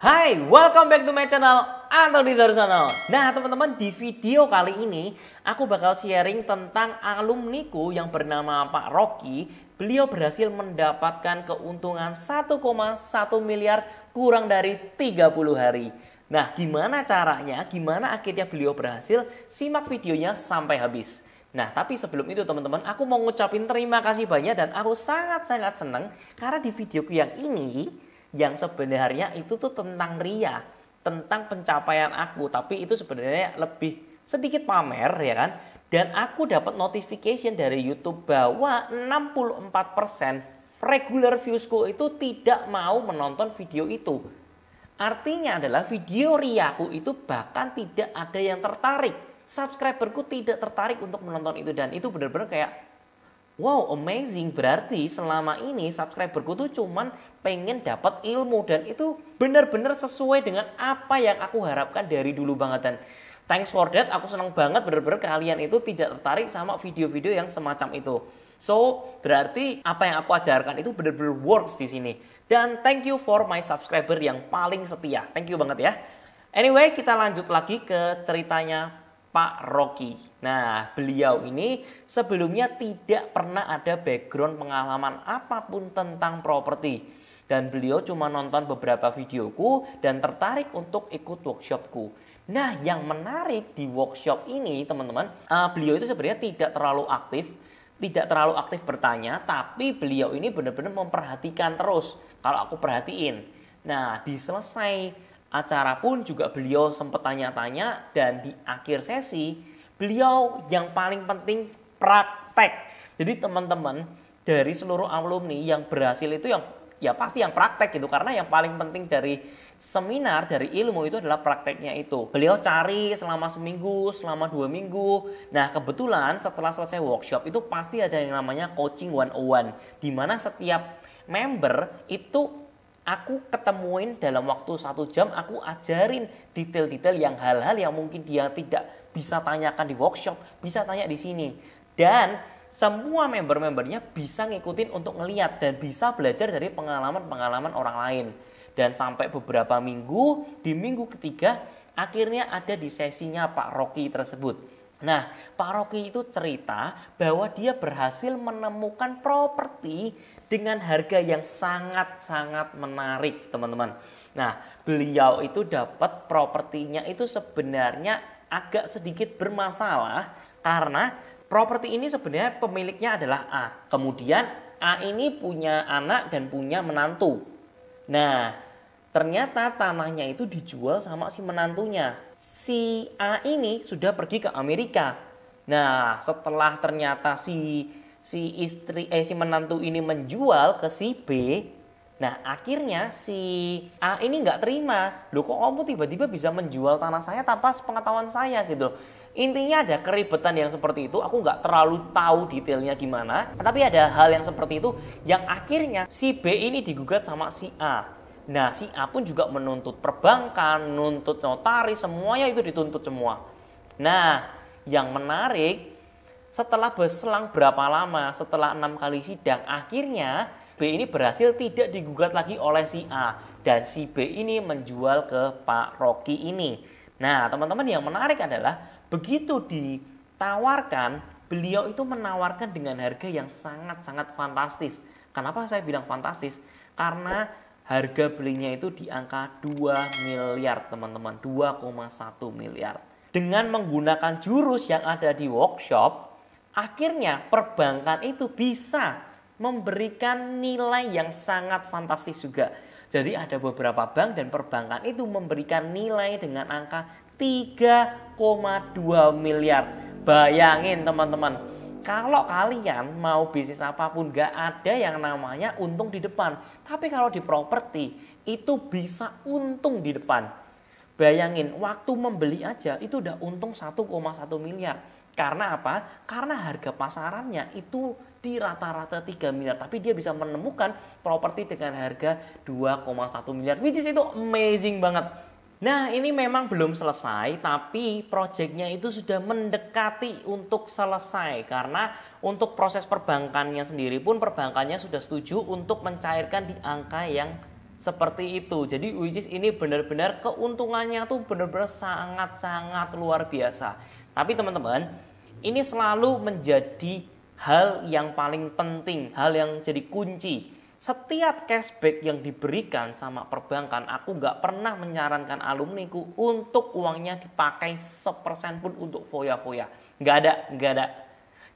Hai, welcome back to my channel di Channel. Nah, teman-teman, di video kali ini aku bakal sharing tentang alumni ku yang bernama Pak Rocky. Beliau berhasil mendapatkan keuntungan 1,1 miliar kurang dari 30 hari. Nah, gimana caranya? Gimana akhirnya beliau berhasil? Simak videonya sampai habis. Nah, tapi sebelum itu teman-teman, aku mau ngucapin terima kasih banyak dan aku sangat-sangat senang karena di videoku yang ini yang sebenarnya itu tuh tentang ria, tentang pencapaian aku, tapi itu sebenarnya lebih sedikit pamer ya kan. Dan aku dapat notification dari YouTube bahwa 64% regular viewsku itu tidak mau menonton video itu. Artinya adalah video riaku itu bahkan tidak ada yang tertarik. Subscriberku tidak tertarik untuk menonton itu dan itu benar-benar kayak wow amazing berarti selama ini subscriberku tuh cuman pengen dapat ilmu dan itu benar-benar sesuai dengan apa yang aku harapkan dari dulu banget dan thanks for that aku senang banget benar-benar kalian itu tidak tertarik sama video-video yang semacam itu so berarti apa yang aku ajarkan itu benar-benar works di sini dan thank you for my subscriber yang paling setia thank you banget ya anyway kita lanjut lagi ke ceritanya Pak Rocky Nah, beliau ini sebelumnya tidak pernah ada background pengalaman apapun tentang properti. Dan beliau cuma nonton beberapa videoku dan tertarik untuk ikut workshopku. Nah, yang menarik di workshop ini, teman-teman, uh, beliau itu sebenarnya tidak terlalu aktif, tidak terlalu aktif bertanya, tapi beliau ini benar-benar memperhatikan terus. Kalau aku perhatiin, nah, di selesai acara pun juga beliau sempat tanya-tanya, dan di akhir sesi beliau yang paling penting praktek. Jadi teman-teman dari seluruh alumni yang berhasil itu yang ya pasti yang praktek gitu karena yang paling penting dari seminar dari ilmu itu adalah prakteknya itu beliau cari selama seminggu selama dua minggu nah kebetulan setelah selesai workshop itu pasti ada yang namanya coaching 101 di mana setiap member itu aku ketemuin dalam waktu satu jam aku ajarin detail-detail yang hal-hal yang mungkin dia tidak bisa tanyakan di workshop, bisa tanya di sini. Dan semua member-membernya bisa ngikutin untuk ngeliat dan bisa belajar dari pengalaman-pengalaman orang lain. Dan sampai beberapa minggu, di minggu ketiga akhirnya ada di sesinya Pak Rocky tersebut. Nah, Pak Rocky itu cerita bahwa dia berhasil menemukan properti dengan harga yang sangat-sangat menarik, teman-teman. Nah, beliau itu dapat propertinya itu sebenarnya agak sedikit bermasalah karena properti ini sebenarnya pemiliknya adalah A. Kemudian A ini punya anak dan punya menantu. Nah, ternyata tanahnya itu dijual sama si menantunya. Si A ini sudah pergi ke Amerika. Nah, setelah ternyata si si istri eh si menantu ini menjual ke si B, Nah akhirnya si A ini nggak terima, loh kok kamu tiba-tiba bisa menjual tanah saya tanpa pengetahuan saya gitu. Intinya ada keribetan yang seperti itu, aku nggak terlalu tahu detailnya gimana, tapi ada hal yang seperti itu yang akhirnya si B ini digugat sama si A. Nah si A pun juga menuntut perbankan, menuntut notaris, semuanya itu dituntut semua. Nah yang menarik setelah berselang berapa lama setelah enam kali sidang akhirnya B ini berhasil tidak digugat lagi oleh si A dan si B ini menjual ke Pak Rocky ini. Nah, teman-teman yang menarik adalah begitu ditawarkan, beliau itu menawarkan dengan harga yang sangat-sangat fantastis. Kenapa saya bilang fantastis? Karena harga belinya itu di angka 2 miliar, teman-teman. 2,1 miliar. Dengan menggunakan jurus yang ada di workshop, akhirnya perbankan itu bisa memberikan nilai yang sangat fantastis juga. Jadi ada beberapa bank dan perbankan itu memberikan nilai dengan angka 3,2 miliar. Bayangin teman-teman, kalau kalian mau bisnis apapun gak ada yang namanya untung di depan. Tapi kalau di properti itu bisa untung di depan. Bayangin, waktu membeli aja itu udah untung 1,1 miliar. Karena apa? Karena harga pasarannya itu di rata-rata 3 miliar. Tapi dia bisa menemukan properti dengan harga 2,1 miliar. Which is itu amazing banget. Nah ini memang belum selesai tapi proyeknya itu sudah mendekati untuk selesai karena untuk proses perbankannya sendiri pun perbankannya sudah setuju untuk mencairkan di angka yang seperti itu. Jadi which is ini benar-benar keuntungannya tuh benar-benar sangat-sangat luar biasa. Tapi teman-teman, ini selalu menjadi hal yang paling penting, hal yang jadi kunci. Setiap cashback yang diberikan sama perbankan, aku nggak pernah menyarankan alumni ku untuk uangnya dipakai sepersen pun untuk foya-foya. Nggak ada, nggak ada.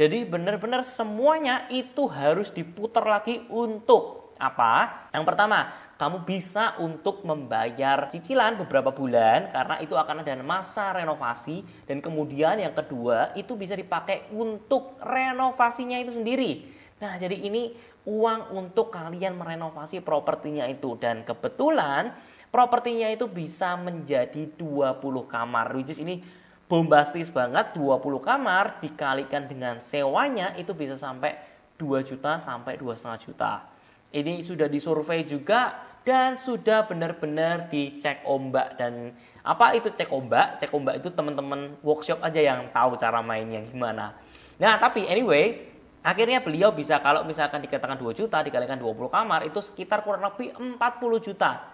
Jadi benar-benar semuanya itu harus diputar lagi untuk apa? Yang pertama, kamu bisa untuk membayar cicilan beberapa bulan karena itu akan ada masa renovasi dan kemudian yang kedua itu bisa dipakai untuk renovasinya itu sendiri. Nah, jadi ini uang untuk kalian merenovasi propertinya itu dan kebetulan propertinya itu bisa menjadi 20 kamar which is ini bombastis banget 20 kamar dikalikan dengan sewanya itu bisa sampai 2 juta sampai 2,5 juta. Ini sudah disurvei juga dan sudah benar-benar dicek ombak dan apa itu cek ombak? Cek ombak itu teman-teman workshop aja yang tahu cara mainnya gimana. Nah, tapi anyway, akhirnya beliau bisa kalau misalkan dikatakan 2 juta dikalikan 20 kamar itu sekitar kurang lebih 40 juta.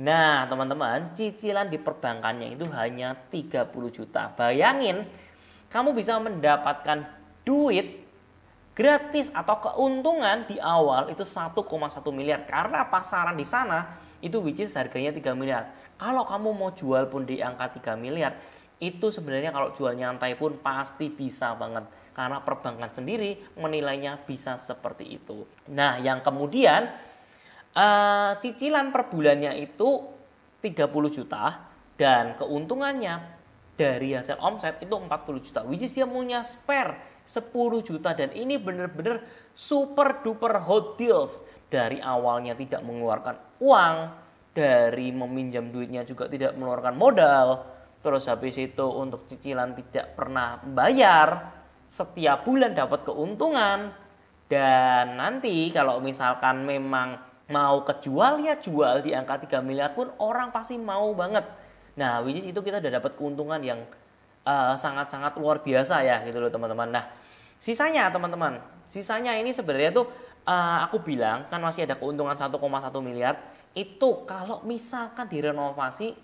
Nah, teman-teman, cicilan di perbankannya itu hanya 30 juta. Bayangin, kamu bisa mendapatkan duit gratis atau keuntungan di awal itu 1,1 miliar karena pasaran di sana itu which is harganya 3 miliar. Kalau kamu mau jual pun di angka 3 miliar, itu sebenarnya kalau jual nyantai pun pasti bisa banget karena perbankan sendiri menilainya bisa seperti itu. Nah, yang kemudian uh, cicilan per bulannya itu 30 juta dan keuntungannya dari hasil omset itu 40 juta which is dia punya spare 10 juta dan ini benar-benar super duper hot deals dari awalnya tidak mengeluarkan uang dari meminjam duitnya juga tidak mengeluarkan modal terus habis itu untuk cicilan tidak pernah bayar setiap bulan dapat keuntungan dan nanti kalau misalkan memang mau kejual ya jual di angka 3 miliar pun orang pasti mau banget nah which is itu kita udah dapat keuntungan yang sangat eh, sangat-sangat luar biasa ya gitu loh teman-teman. Nah, sisanya teman-teman, sisanya ini sebenarnya tuh uh, aku bilang kan masih ada keuntungan 1,1 miliar itu kalau misalkan direnovasi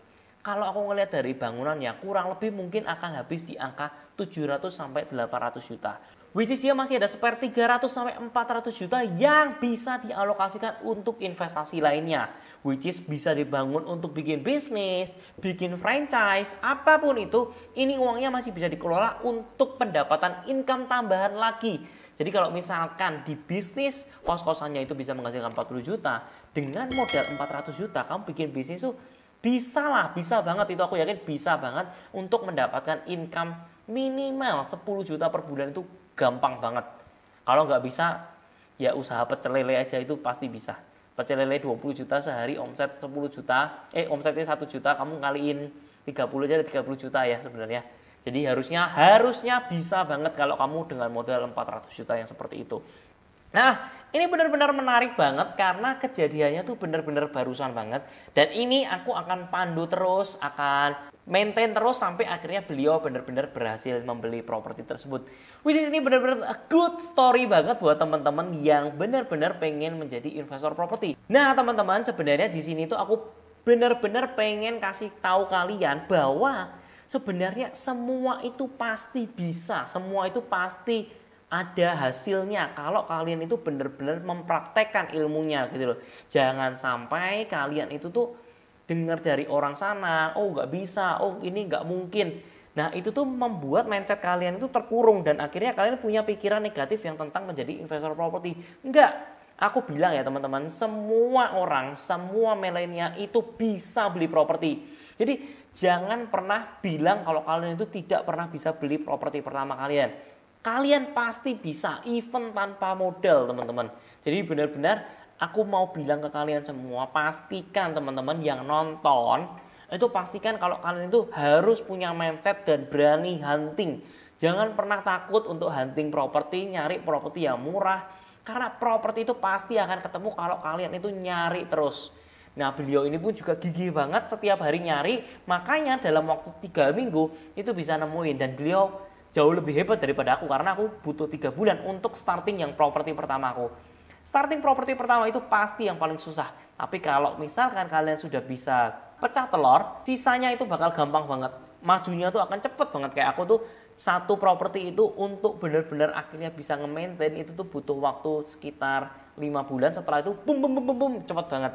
kalau aku ngelihat dari bangunannya kurang lebih mungkin akan habis di angka 700 sampai 800 juta. Which is ya masih ada spare 300 sampai 400 juta yang bisa dialokasikan untuk investasi lainnya which is bisa dibangun untuk bikin bisnis, bikin franchise, apapun itu, ini uangnya masih bisa dikelola untuk pendapatan income tambahan lagi. Jadi kalau misalkan di bisnis kos-kosannya itu bisa menghasilkan 40 juta, dengan modal 400 juta kamu bikin bisnis tuh bisa lah, bisa banget itu aku yakin bisa banget untuk mendapatkan income minimal 10 juta per bulan itu gampang banget. Kalau nggak bisa ya usaha pecel lele aja itu pasti bisa pecel lele 20 juta sehari omset 10 juta eh omsetnya 1 juta kamu kaliin 30 aja 30 juta ya sebenarnya jadi harusnya harusnya bisa banget kalau kamu dengan modal 400 juta yang seperti itu nah ini benar-benar menarik banget karena kejadiannya tuh benar-benar barusan banget dan ini aku akan pandu terus akan maintain terus sampai akhirnya beliau benar-benar berhasil membeli properti tersebut which is ini benar-benar a good story banget buat teman-teman yang benar-benar pengen menjadi investor properti nah teman-teman sebenarnya di sini tuh aku benar-benar pengen kasih tahu kalian bahwa sebenarnya semua itu pasti bisa semua itu pasti ada hasilnya kalau kalian itu benar-benar mempraktekkan ilmunya gitu loh. Jangan sampai kalian itu tuh dengar dari orang sana, oh nggak bisa, oh ini nggak mungkin. Nah itu tuh membuat mindset kalian itu terkurung dan akhirnya kalian punya pikiran negatif yang tentang menjadi investor properti. Enggak, aku bilang ya teman-teman, semua orang, semua milenial itu bisa beli properti. Jadi jangan pernah bilang kalau kalian itu tidak pernah bisa beli properti pertama kalian Kalian pasti bisa event tanpa modal, teman-teman. Jadi benar-benar aku mau bilang ke kalian semua, pastikan teman-teman yang nonton itu pastikan kalau kalian itu harus punya mindset dan berani hunting. Jangan pernah takut untuk hunting properti, nyari properti yang murah karena properti itu pasti akan ketemu kalau kalian itu nyari terus. Nah beliau ini pun juga gigih banget setiap hari nyari, makanya dalam waktu tiga minggu itu bisa nemuin dan beliau jauh lebih hebat daripada aku karena aku butuh tiga bulan untuk starting yang properti pertama aku. Starting properti pertama itu pasti yang paling susah. Tapi kalau misalkan kalian sudah bisa pecah telur, sisanya itu bakal gampang banget. Majunya tuh akan cepet banget kayak aku tuh satu properti itu untuk benar-benar akhirnya bisa nge-maintain itu tuh butuh waktu sekitar lima bulan setelah itu bum bum bum bum, bum cepet banget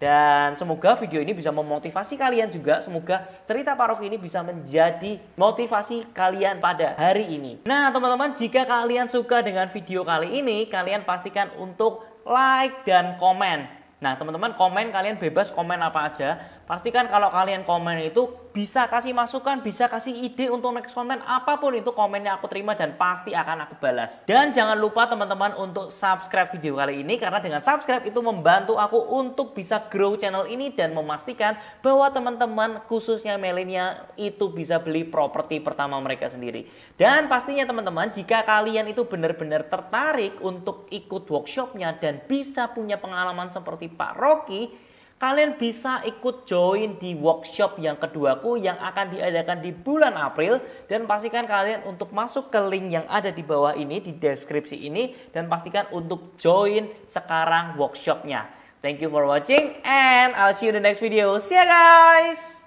dan semoga video ini bisa memotivasi kalian juga. Semoga cerita paroki ini bisa menjadi motivasi kalian pada hari ini. Nah, teman-teman, jika kalian suka dengan video kali ini, kalian pastikan untuk like dan komen. Nah, teman-teman, komen kalian bebas komen apa aja. Pastikan kalau kalian komen itu bisa kasih masukan, bisa kasih ide untuk next konten apapun itu komennya aku terima dan pasti akan aku balas. Dan jangan lupa teman-teman untuk subscribe video kali ini karena dengan subscribe itu membantu aku untuk bisa grow channel ini dan memastikan bahwa teman-teman khususnya milenial itu bisa beli properti pertama mereka sendiri. Dan pastinya teman-teman jika kalian itu benar-benar tertarik untuk ikut workshopnya dan bisa punya pengalaman seperti Pak Rocky kalian bisa ikut join di workshop yang keduaku yang akan diadakan di bulan April dan pastikan kalian untuk masuk ke link yang ada di bawah ini di deskripsi ini dan pastikan untuk join sekarang workshopnya. Thank you for watching and I'll see you in the next video. See ya guys!